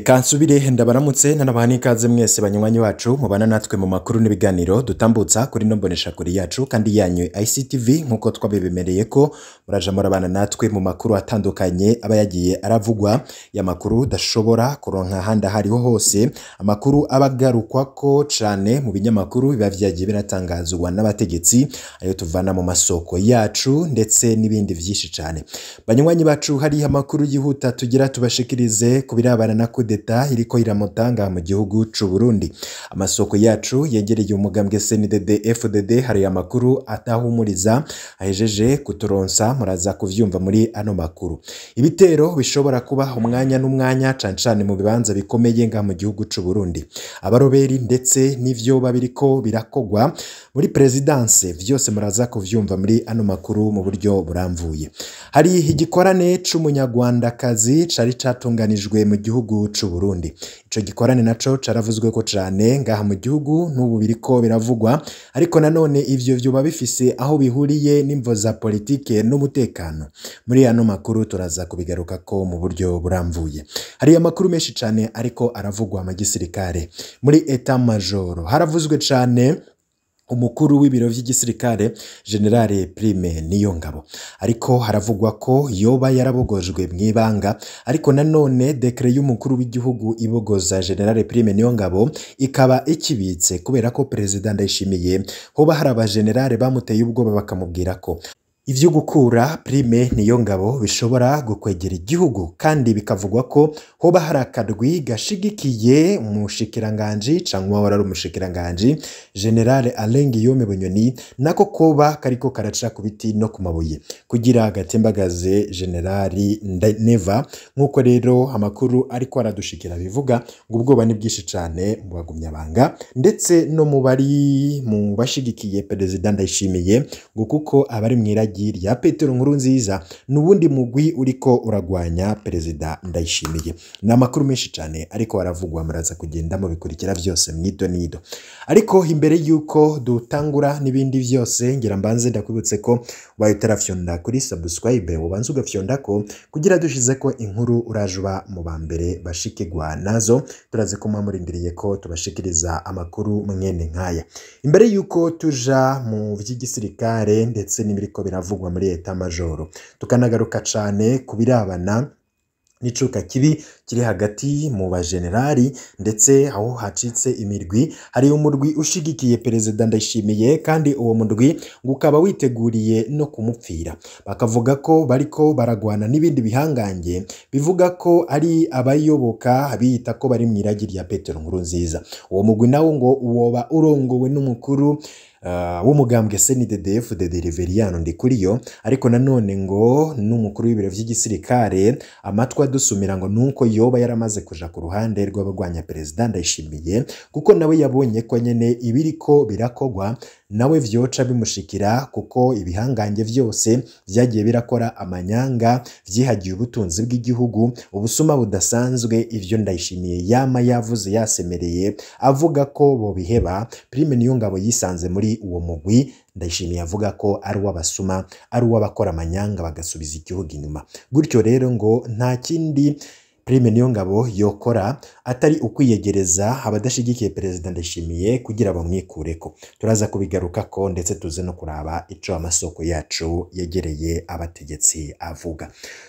reka nsubire ndabaramutse nanabahane ikaze mwese banywanyi wacu mubana natwe mu makuru n'ibiganiro dutambutsa kuri no mboneshakure yacu kandi yanyu ICTV nk'uko twabibemereye ko muraje murabana natwe mu makuru atandukanye aba yagiye aravugwa ya makuru dashobora kuronka ahandi ahariho hose amakuru aba ko cyane mu binyamakuru biba byagiye biratangazwa n'abategetsi ayo tuvana mu masoko yacu ndetse n'ibindi byinshi cyane banywanyi bacu hari amakuru yihuta tugira tubashikirize ku birabana na d'etat iriko iramutanga mu gihugu cyu Burundi amasoko yacu yegereye umugambwe CNDD FDD hari amakuru atahumuriza ahejeje kuturonsa muraza kuvyumva muri ano makuru ibitero bishobora kuba umwanya n'umwanya cane mu bibanza bikomeye nga mu gihugu cyu Burundi abaroberi ndetse n'ivyo babiriko birakogwa muri presidence byose muraza kuvyumva muri ano makuru mu buryo buramvuye hari igikorane c'umunyarwandakazi cari catunganijwe mu gihugu c'uburundi ico gikorane naco caravuzweko cane ngaha mu gihugu n'ubu biriko biravugwa ariko nanone ivyo vyuba bifise aho bihuriye n'imvo za politike n'umutekano muri ano makuru turaza ko mu buryo buramvuye hari amakuru menshi cane ariko aravugwa mu gisirikare muri eta majoro haravuzwe cane umukuru w'ibiro by'igisirikare generale Prime Niyongabo ariko haravugwa ko yoba yarabogojwe mu ibanga ariko nanone dekere y'umukuru w'igihugu ibogoza generale Prime Niyongabo ikaba ikibitse kubera ko perezida Ndayishimiye hoba hari abajenerale bamuteye ubwoba bakamubwira ko ibyo gukura prime niyo ngabo bishobora gukwegera igihugu kandi bikavugwa ko hoba hari akadwi gashigikiye umushikiranganji cyangwa wari ari umushikiranganji generale arenga bunyoni nako koba kariko karaca ku biti no ku mabuye kugira gatsimbagaze generali neva nk'uko rero amakuru ariko aradushikira bivuga ngo ubwoba ni bwinshi cyane mu bagumyabanga ndetse no mu bari mu bashigikiye perezida ndayishimiye ngo kuko abari mu iragi ingagi rya Petero nziza n'ubundi mugwi uriko uragwanya perezida Ndayishimiye ni amakuru menshi cyane ariko aravugwa muraza kugenda bikurikira byose mwito nido ariko imbere y'uko dutangura n'ibindi byose ngira mbanze ndakwibutse ko wayo utarafyonda kuri subscribe ubanza ugafyonda ko kugira dushize ko inkuru uraje uba mu ba mbere bashikirwa nazo turazi ko mwamurindiriye ko tubashikiriza amakuru mwene nkaya imbere y'uko tuja mu by'igisirikare ndetse n'ibiriko biravuga avugwa muri etamajoro tukanagaruka cyane ku birabana n'icuka kibi kiri hagati mu bajenerali ndetse aho hacitse imirwi hari umurwi ushyigikiye perezida Ndayishimiye kandi uwo murwi ukaba witeguriye no kumupfira bakavuga ko bariko baragwana n'ibindi bihangange bivuga ko ari abayoboka biyita ko bari mu iragi rya Petero Nkurunziza uwo mugwi nawo ngo woba urongowe n'umukuru ah, w'umugambwe SNDDF de kuri yo ariko nanone ngo n'umukuru w'ibiro by'igisirikare amatwi adusumira ngo uko nuko yoba yaramaze kuja ku ruhande rw'abagwanya perezida ndayishimiye kuko nawe yabonye ko nyene ibiriko birakogwa nawe vyoca bimushikira kuko ibihangange vyose vyagiye birakora amanyanga vyihagiye ubutunzi bw'igihugu ubusuma budasanzwe ivyo ndayishimiye yama yavuze yasemereye avuga ko bobiheba prime niyo ngabo yisanze muri uwo mugwi ndayishimiye avuga ko ari uw'abasuma ari uw'abakora amanyanga bagasubiza igihugu inyuma gutyo rero ngo nta kindi Prime Niyongabo yokora atari ukwiyegereza abadashyigikiye Perezida Ndayishimiye kugira bamwikureko turaza ko ndetse tuze no kuraba icyo amasoko yacu yegereye abategetsi avuga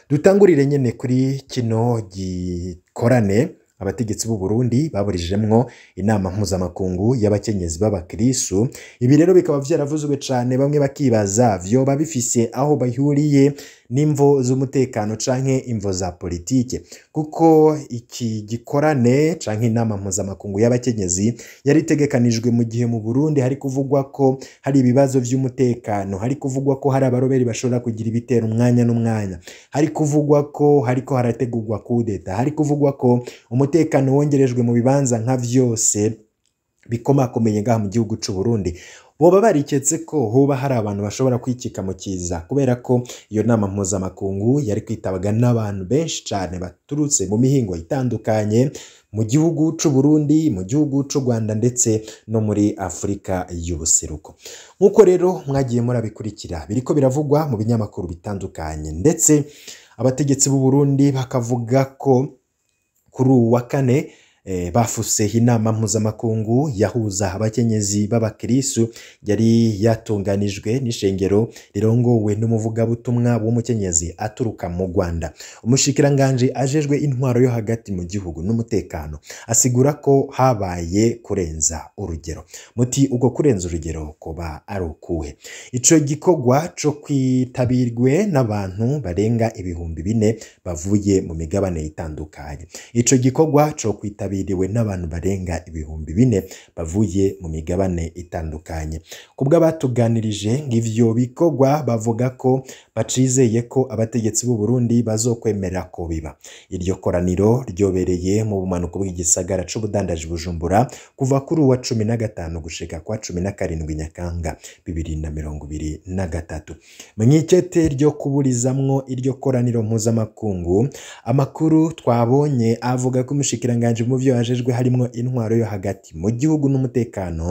dutangurire nyine kuri kino gikorane abategetsi b'u Burundi baburijemwo inama mpuzamakungu y'abakenyezi b'abakristu ibi rero bikaba byaravuzwe cyane bamwe bakibaza vyoba bifise aho bahuriye n'imvo z'umutekano canke imvo za politiki kuko iki gikorane canke inama mpuzamakungu y'abakenyezi yari itegekanijwe mu gihe mu Burundi hari kuvugwa ko hari ibibazo by'umutekano hari kuvugwa ko hari abaroberi bashobora kugira ibitero umwanya n'umwanya hari kuvugwa ko hariko harategurwa kudeta hari kuvugwa ko umutekano wongerejwe mu bibanza nka byose bikomakomeye ngaha mu gihugu cy'u Burundi boba bariketse ko hoba hari abantu bashobora kwikika mu kiza kubera ko iyo nama mpuzamakungu yari kwitabaga n'abantu benshi cyane baturutse mu mihingo itandukanye mu gihugu cy'u Burundi mu gihugu cy'u Rwanda ndetse no muri Afurika y'ubuseruko nk'uko rero mwagiye murabikurikira biriko biravugwa mu binyamakuru bitandukanye ndetse abategetsi b'u Burundi bakavuga ko kuri uyu wa kane Eh, bafuse inama mpuzamakungu yahuza abakenyezi b'abakirisitu yari yatunganijwe n'ishengero rirongowe n'umuvugabutumwa w'umukenyezi aturuka mu Rwanda umushikiranganji ajejwe intwaro yo hagati mu gihugu n'umutekano asigura ko habaye kurenza urugero muti ubwo kurenza urugero kuba ari ukuhe icyo gikorwa cyo kwitabirwe n'abantu barenga ibihumbi bine bavuye mu migabane itandukanye icyo gikorwa cyo kwitabirwa cyitabiriwe n'abantu barenga ibihumbi bine bavuye mu migabane itandukanye, ku bw'abatuganirije ng'ivyo bikorwa bavuga ko bacizeye ko abategetsi b'u Burundi ko biba iryo koraniro ryobereye mu bumanuko bw'igisagara cyubudandaji Bujumbura kuva kuri uwa cumi na gatanu gushika kwa cumi na karindwi Nyakanga bibiri na mirongo ibiri na gatatu, mw'ikete ryo kuburizamo iryo koraniro mpuzamakungu amakuru twabonye avuga ko umushikiranganji mu byo yajejwe harimo intwaro yo hagati mu gihugu n'umutekano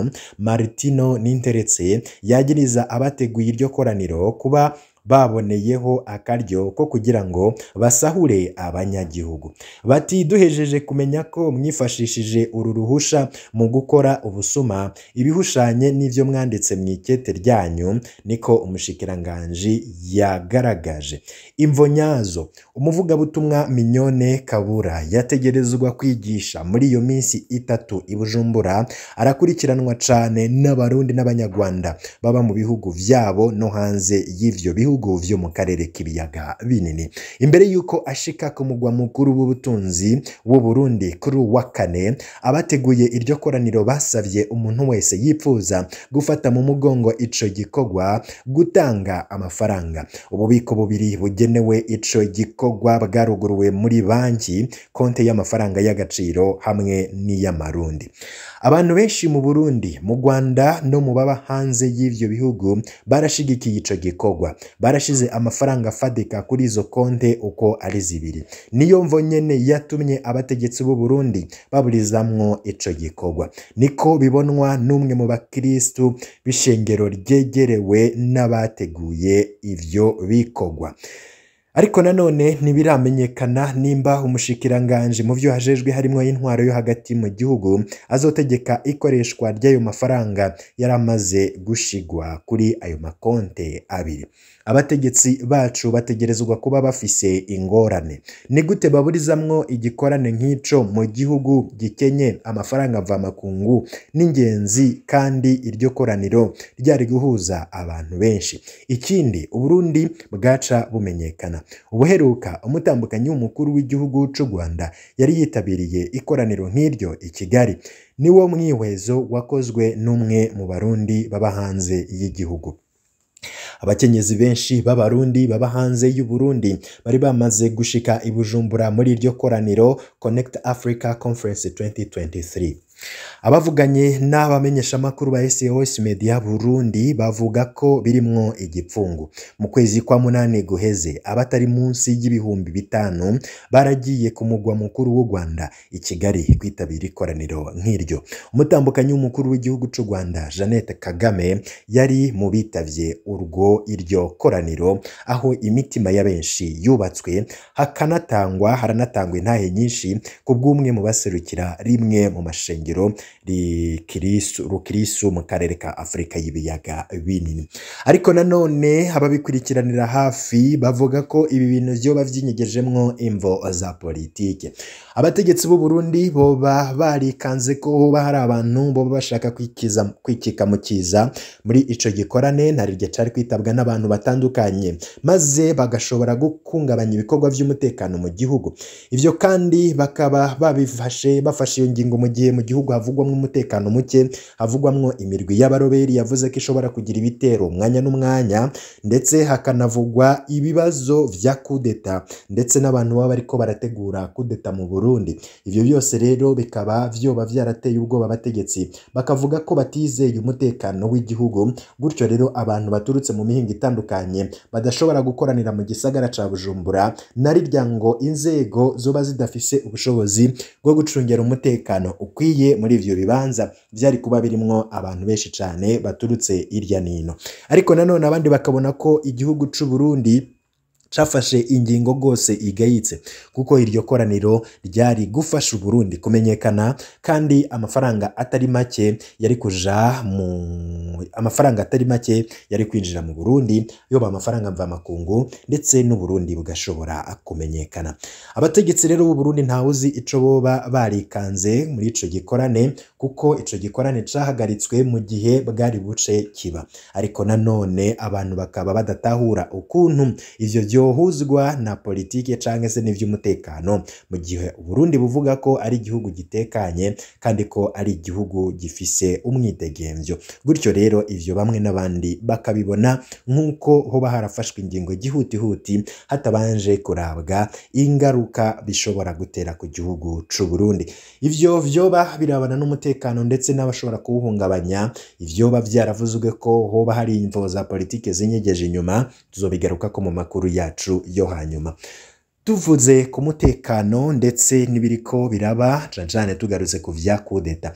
Martino Ninteretse yagiriza abateguye iryo koraniro kuba baboneyeho akaryo ko kugira ngo basahure abanyagihugu, bati duhejeje kumenya ko mwifashishije uru ruhusha mu gukora ubusuma, ibihushanyo n'ibyo mwanditse mu ikete ryanyu niko umushikiranganji yagaragaje, imvo nyazo umuvugabutumwa Mignonne Kabura yategerezwa kwigisha muri iyo minsi itatu i Bujumbura, arakurikiranwa cyane n'Abarundi n'Abanyarwanda baba mu bihugu byabo no hanze y'ibyo bihugu bihugu byo mu karere k'ibiyaga binini imbere y'uko ashika ku mugwa mukuru w'ubutunzi w'u Burundi kuri uwa kane abateguye iryo koraniro basabye umuntu wese yifuza gufata mu mugongo ico gikogwa gutanga amafaranga ububiko bubiri bugenewe ico gikogwa bwaruguruwe muri banki konte y'amafaranga y'agaciro hamwe n'iy'amarundi abantu benshi mu Burundi mu Rwanda no mu baba hanze y'ivyo bihugu barashigikiye ico gikogwa. barashize amafaranga afatika kuri izo konte uko ari zibiri niyo mvo nyine yatumye abategetsi b'u Burundi baburizamwo ico gikorwa niko bibonwa n'umwe mu bakristu b'ishengero ryegerewe n'abateguye ivyo bikorwa ariko nanone ntibiramenyekana nimba umushikiranganje mu byo hajejwe harimo y'intwaro yo hagati mu gihugu azotegeka ikoreshwa ry'ayo mafaranga yari amaze gushigwa kuri ayo makonte abiri abategetsi bacu bategerezwa kuba bafise ingorane ni gute baburizamwo igikorane nk'ico mu gihugu gikenye amafaranga mvamakungu n'ingenzi kandi iryo koraniro ryari guhuza abantu benshi ikindi uburundi bwaca bumenyekana ubuheruka umutambukanyi w'umukuru w'igihugu cy'u rwanda yari yitabiriye ikoraniro nk'iryo i kigali niwo mwihwezo wakozwe n'umwe mu barundi baba hanze y'igihugu abakenyezi benshi b'abarundi baba hanze y'u Burundi bari bamaze gushika i Bujumbura muri iryo koraniro Connect Africa Conference 2023 abavuganye n'abamenyeshamakuru ba SOS Media Burundi bavuga ko birimwo igipfungu mu kwezi kwa munani guheze abatari munsi y'ibihumbi bitanu baragiye ku mugwa mukuru w'u Rwanda i Kigali kwitabira ikoraniro nk'iryo umutambukanyi w'umukuru w'igihugu cy'u Rwanda Jeannette Kagame yari mu bitavye urwo iryo koraniro aho imitima ya benshi yubatswe hakanatangwa haranatangwa intahe nyinshi ku bw'umwe mu baserukira rimwe mu mashengero shingiro rukirisu mu karere ka afurika y'ibiyaga binini ariko nanone ababikurikiranira hafi bavuga ko ibi bintu byoba byinyegerejemwo imvo za politiki abategetsi b'u Burundi boba barikanze ko hoba hari abantu boba bashaka kwikiza kwikika mu kiza muri icyo gikorane nariryo cari kwitabwa n'abantu batandukanye maze bagashobora guhungabanya ibikorwa by'umutekano mu gihugu ibyo kandi bakaba babifashe bafashe iyo ngingo mu gihe mu gihugu gihugu havugwamo umutekano muke havugwamo imirwi y'abaroberi yavuze ko ishobora kugira ibitero umwanya n'umwanya ndetse hakanavugwa ibibazo bya kudeta ndetse n'abantu baba bariko barategura kudeta mu Burundi ibyo byose rero bikaba byoba byarateye ubwoba abategetsi bakavuga ko batizeye umutekano w'igihugu gutyo rero abantu baturutse mu mihingo itandukanye badashobora gukoranira mu gisagara ca Bujumbura narirya ngo inzego zoba zidafise ubushobozi bwo gucungera umutekano ukwiye muri ibyo bibanza byari kuba birimo abantu benshi cyane baturutse hirya nino hino ariko nanone abandi bakabona ko igihugu cy'u Burundi cafashe ingingo rwose igayitse kuko iryo koraniro ryari gufasha uburundi kumenyekana kandi amafaranga atari make yari kuja mu amafaranga atari make yari kwinjira mu burundi yoba amafaranga mvamakungu ndetse n’u n'uburundi bugashobora kumenyekana abategetsi rero b'uburundi ntawuzi ico boba barikanze muri ico gikorane kuko icyo gikorane cyahagaritswe mu gihe bwari buce kiba ariko nanone abantu bakaba badatahura ukuntu ibyo byohuzwa na politiki cyangwa se n'iby'umutekano mu gihe Uburundi buvuga ko ari igihugu gitekanye kandi ko ari igihugu gifise umwidegembyo gutyo rero ibyo bamwe n'abandi bakabibona nk'uko hoba harafashwe ingingo gihutihuti hatabanje kurabwa ingaruka bishobora gutera ku gihugu cy'u Burundi ibyo byoba birabana n'umutekano umutekano ndetse n'abashobora kuwuhungabanya ibyo byaravuzwe ko hoba hari imvo za politiki zinyegeje inyuma tuzobigaruka ko mu makuru yacu yo hanyuma tuvuze ku mutekano ndetse n'ibiriko biraba cyane tugarutse ku bya kudeta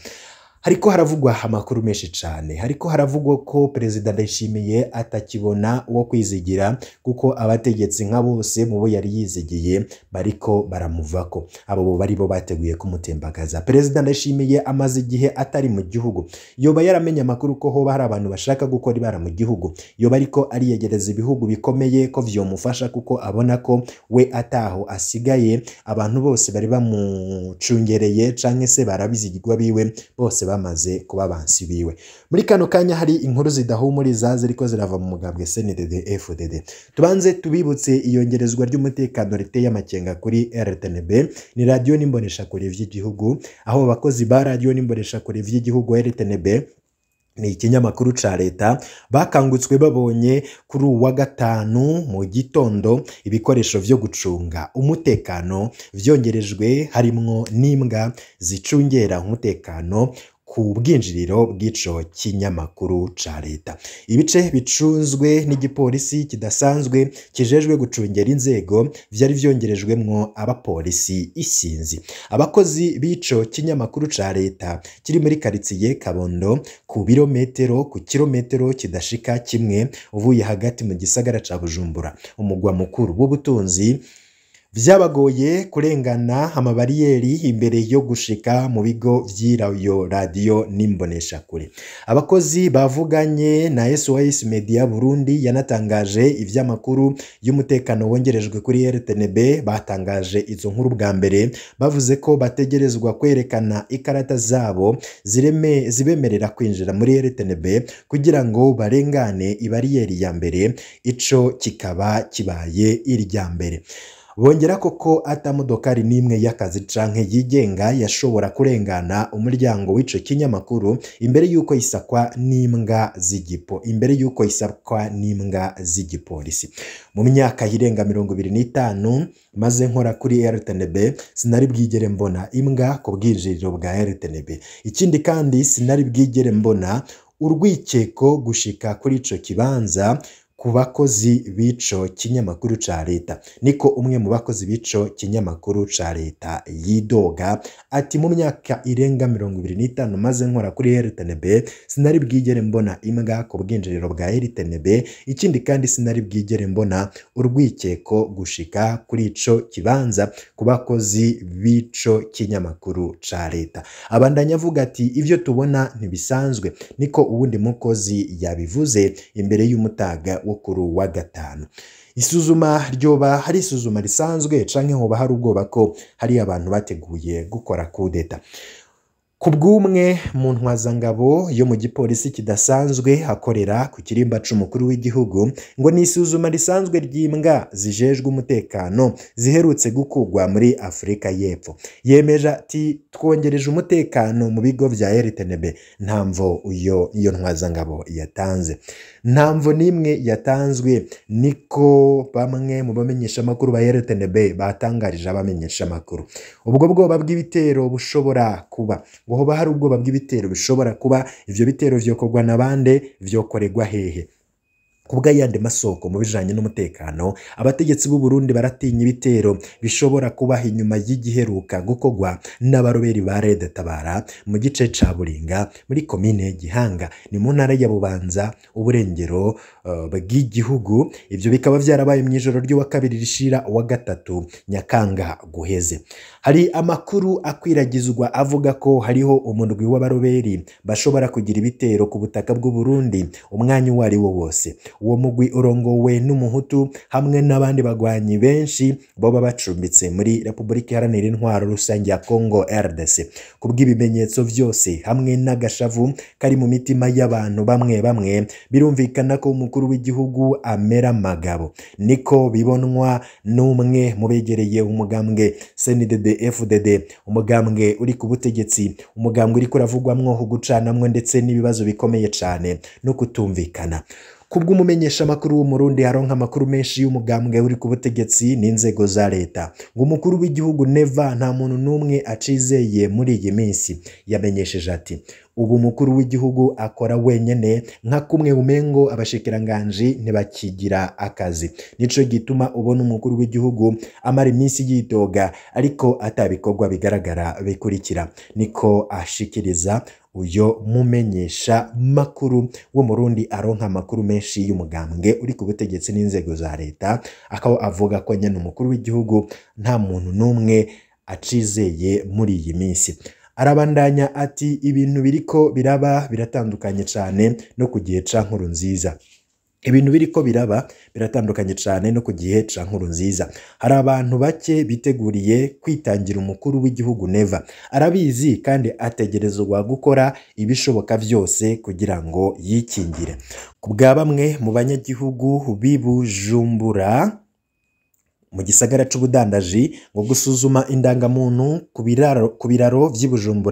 hariko haravugwa amakuru menshi cyane hariko haravugwa ko perezida ndayishimiye atakibona uwo kwizigira kuko abategetsi nka bose mu bo yari yizigiye bariko ko abo bo bari bo bateguye kumutembagaza perezida ndayishimiye amaze igihe atari mu gihugu yoba yaramenye amakuru ko hoba hari abantu bashaka gukora ibara mu gihugu yoba ariko ariyegereza ibihugu bikomeye ko vyomufasha kuko abona ko we ataho asigaye abantu bose bari bamucungereye canke se barabizigirwa biwe bose bamaze kuba bansi biwe muri kano kanya hari inkuru zidahumuriza ziriko zirava mu mugambwe CNDD FDD tubanze tubibutse iyongerezwa ry'umutekano riteye amakenga kuri RTNB ni radiyo n'imbonesha by'igihugu aho abakozi ba radiyo n'imbonesha kure vy'igihugu RTNB ni ikinyamakuru cya leta bakangutswe babonye kuri uwa gatanu mu gitondo ibikoresho byo gucunga umutekano byongerejwe harimo n'imbwa zicungera umutekano ku bwinjiriro bw'ico kinyamakuru ca leta ibice bicunzwe n'igipolisi kidasanzwe kijejwe gucungera inzego vyari vyongerejwemwo abapolisi isinzi abakozi b'ico kinyamakuru ca leta kiri muri karitsiye kabondo ku birometero ku kilometero kidashika kimwe uvuye hagati mu gisagara ca bujumbura umugwa mukuru w'ubutunzi byabagoye kurengana amabariyeri imbere yo gushika mu bigo by'irayo radiyo n'imboneshakure abakozi bavuganye na SOS Media Burundi yanatangaje iby'amakuru y'umutekano wongerejwe kuri RTNB batangaje izo nkuru bwa mbere bavuze ko bategerezwa kwerekana ikarata zabo zireme zibemerera kwinjira muri RTNB kugira ngo barengane ibariyeri ya mbere ico kikaba kibaye irya mbere bongera koko atamodokari n'imwe y'akazi canke yigenga yashobora kurengana umuryango w'ico kinyamakuru imbere y'uko isakwa n'imbwa z'igipo imbere y'uko isakwa n'imbwa z'igipolisi mu myaka irenga mirongo ibiri n'itanu maze nkora kuri RTNB sinari bwigere mbona imbwa ku bwinjiriro bwa RTNB ikindi kandi sinari bwigere mbona urwikeko gushika kuri ico kibanza ku bakozi bico kinyamakuru ca leta niko umwe mu bakozi bico kinyamakuru ca leta yidoga ati mu myaka irenga mirongo ibiri n'itanu maze nkora kuri RTNB sinari bwigere mbona imbwa ku bwinjiriro bwa RTNB ikindi kandi sinari bwigere mbona urwikeko gushika kuri icyo kibanza ku bakozi bico kinyamakuru ca leta abandanya avuga ati ibyo tubona ntibisanzwe niko uwundi mukozi yabivuze imbere y'umutaga wo wo kuri wa gatanu isuzuma ryoba hari isuzuma risanzwe canke hoba hari ubwoba ko hari abantu bateguye gukora kudeta ku bw'umwe mu ntwazangabo yo mu gipolisi kidasanzwe hakorera ku kirimba cy'umukuru w'igihugu ngo ni isuzuma risanzwe ry'imbwa zijejwe umutekano ziherutse gukugwa muri afurika y'epfo yemeje ati twongereje umutekano mu bigo bya eritinebe ntamvo iyo iyo ntwazangabo yatanze ntamvo n'imwe yatanzwe niko bamwe mu bamenyeshamakuru ba eritinebe batangarije abamenyeshamakuru ubwo bwoba bw'ibitero bushobora kuba hoba hari ubwoba bw'ibitero bishobora kuba ivyo bitero vyokorwa na bande vyokoregwa hehe kubw'ayandi masoko mu bijyanye n'umutekano abategetsi b'u Burundi baratinya ibitero bishobora kubaha inyuma y'igiheruka gukorwa n'abaroberi ba rede tabara mu gice cya buringa muri komine gihanga ni mu ntara ya bubanza uburengero uh, bw'igihugu ibyo bikaba byarabaye mu ijoro ry'uwa kabiri rishira uwa gatatu nyakanga guheze hari amakuru akwiragizwa avuga ko hariho umurwi w'abaroberi bashobora kugira ibitero ku butaka bw'u Burundi umwanya uwo ari wo wose uwo mugwi urongowe n'umuhutu hamwe n'abandi bagwanyi benshi baba bacumbitse muri repubulika iharanira intwaro rusange ya congo rdc ku bw'ibimenyetso byose hamwe n'agashavu kari mu mitima y'abantu bamwe bamwe birumvikana ko umukuru w'igihugu amera amagabo niko bibonwa n'umwe mu begereye umugambwe cndd fdd umugambwe uri ku butegetsi umugambwe uri kuravugwamwo gucanamwo ndetse n'ibibazo bikomeye cyane no kutumvikana kubw'umumenyeshamakuru w'umurundi haronka amakuru menshi y'umugambwe uri ku butegetsi n'inzego za leta ngo umukuru w'igihugu neva nta muntu n'umwe acizeye muri iyi minsi yamenyesheje ati ubu umukuru w'igihugu akora wenyine nka kumwe umengo abashikiranganji ntibakigira akazi nico gituma ubona umukuru w'igihugu amara iminsi yitoga ariko atabikorwa bigaragara bikurikira niko ashikiriza uyo mumenyesha makuru w'umurundi aronka amakuru menshi y'umugambwe uri ku butegetsi n'inzego za leta akaba avuga ko nyene umukuru w'igihugu nta muntu n'umwe acizeye muri iyi minsi arabandanya ati ibintu biriko biraba biratandukanye cyane no ku gihe nkuru nziza ibintu biri ko biraba biratandukanye cyane no ku gihe cya nkuru nziza hari abantu bake biteguriye kwitangira umukuru w'igihugu neva arabizi kandi ategerezwa gukora ibishoboka byose kugira ngo yikingire ku bwa bamwe mu banyagihugu b'i bujumbura mu gisagara cy'ubudandaji ngo gusuzuma indangamuntu ku biraro by'i ngo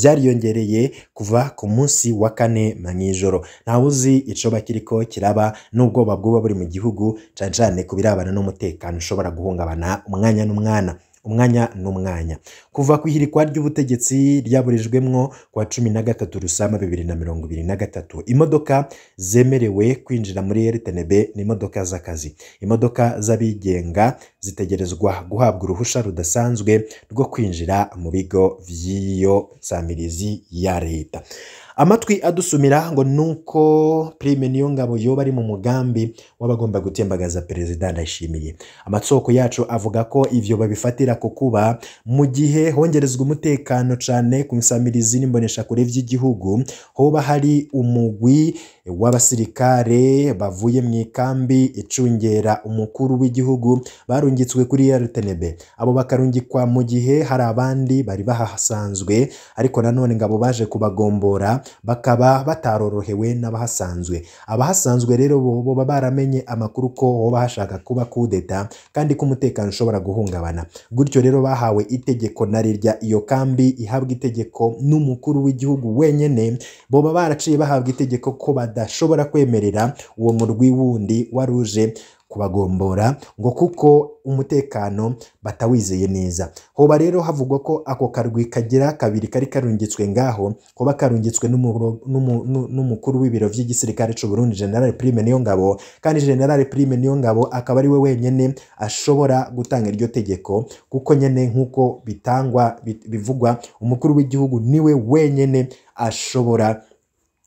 byariyongereye kuva ku munsi wa kane mu ijoro ntawe uzi icoba kiriko kiraba n'ubwoba bwuba buri mu gihugu cyane cyane ku birabana n'umutekano ushobora guhungabana umwanya n'umwana. umwanya n'umwanya kuva ku ihirikwa ry'ubutegetsi ryaburijwemwo kwa cumi na gatatu rusama bibiri na mirongo ibiri na gatatu imodoka zemerewe kwinjira muri rtnb ni imodoka z'akazi imodoka z'abigenga zitegerezwa guhabwa uruhushya rudasanzwe rwo kwinjira mu bigo by'iyo nsamirizi ya leta amatwi adusumira ngo nuko Prime niyo ngabo yoba ari mu mugambi w'abagomba gutembagaza perezida ndayishimiye amatsoko yacu avuga ko ibyo babifatira ku kuba mu gihe hongerezwa umutekano cyane ku nsamirizi n'imboneshakure by'igihugu hoba hari umugwi w'abasirikare bavuye mu ikambi icungera umukuru w'igihugu barunye barungitswe kuri rtnb abo bakarungikwa mu gihe hari abandi bari bahasanzwe ariko nanone ngo abo baje kubagombora bakaba batarorohewe n'abahasanzwe abahasanzwe rero bo baba baramenye amakuru ko baba bashaka kuba kudeta kandi ko umutekano ushobora guhungabana gutyo rero bahawe itegeko na rirya iyo kambi ihabwa itegeko n'umukuru w'igihugu wenyine boba baraciye bahabwa itegeko ko badashobora kwemerera uwo murwi wundi wari uje kubagombora ngo kuko umutekano batawizeye neza hoba rero havugwa ko ako karwi kagira kabiri kari karungitswe ngaho kuba karungitswe n'umukuru w'ibiro by'igisirikare cy'u Burundi general prime niyo ngabo kandi general prime niyo ngabo akaba ari we wenyine ashobora gutanga iryo tegeko kuko nyine nk'uko bitangwa bivugwa umukuru w'igihugu niwe wenyine ashobora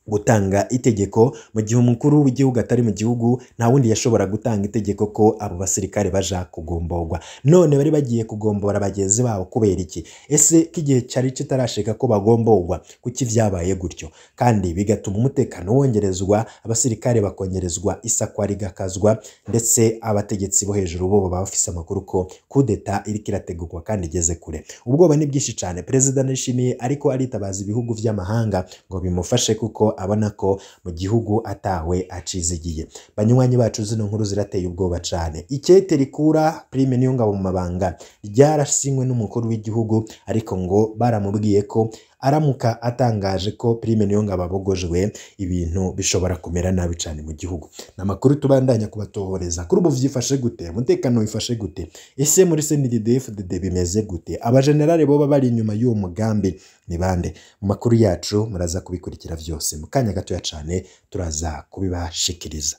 gutanga itegeko mu gihe umukuru w'igihugu atari mu gihugu nta wundi yashobora gutanga itegeko ko abo basirikare baja kugomborwa none bari bagiye kugombora bagenzi babo kubera iki ese ko igihe cyari kitarashika ko bagomborwa kuki byabaye gutyo kandi bigatuma umutekano wongerezwa abasirikare bakongerezwa isakwa rigakazwa ndetse abategetsi bo hejuru bo baba bafise amakuru ko kudeta iri irategurwa kandi igeze kure ubwoba ni byinshi cyane perezida nishimiye ariko aritabaza ibihugu by'amahanga ngo bimufashe kuko abona ko mu gihugu atawe acizigiye banywanyi bacu zino nkuru zirateye ubwoba cyane ikete rikura prime niyongabo mu mabanga ryarasinywe n'umukuru w'igihugu ariko ngo baramubwiye ko aramuka atangaje ko Prime Niyongabo ababogojwe ibintu bishobora kumera nabi cyane mu gihugu ni amakuru tubandanya kubatohoreza kuri ubu byifashe gute umutekano wifashe gute ese muri CNDD-FDD bimeze gute abajenerali bo baba bari inyuma y'uwo mugambi ni bande mu makuru yacu muraza kubikurikira byose mu kanya gatoya cyane turaza kubibashikiriza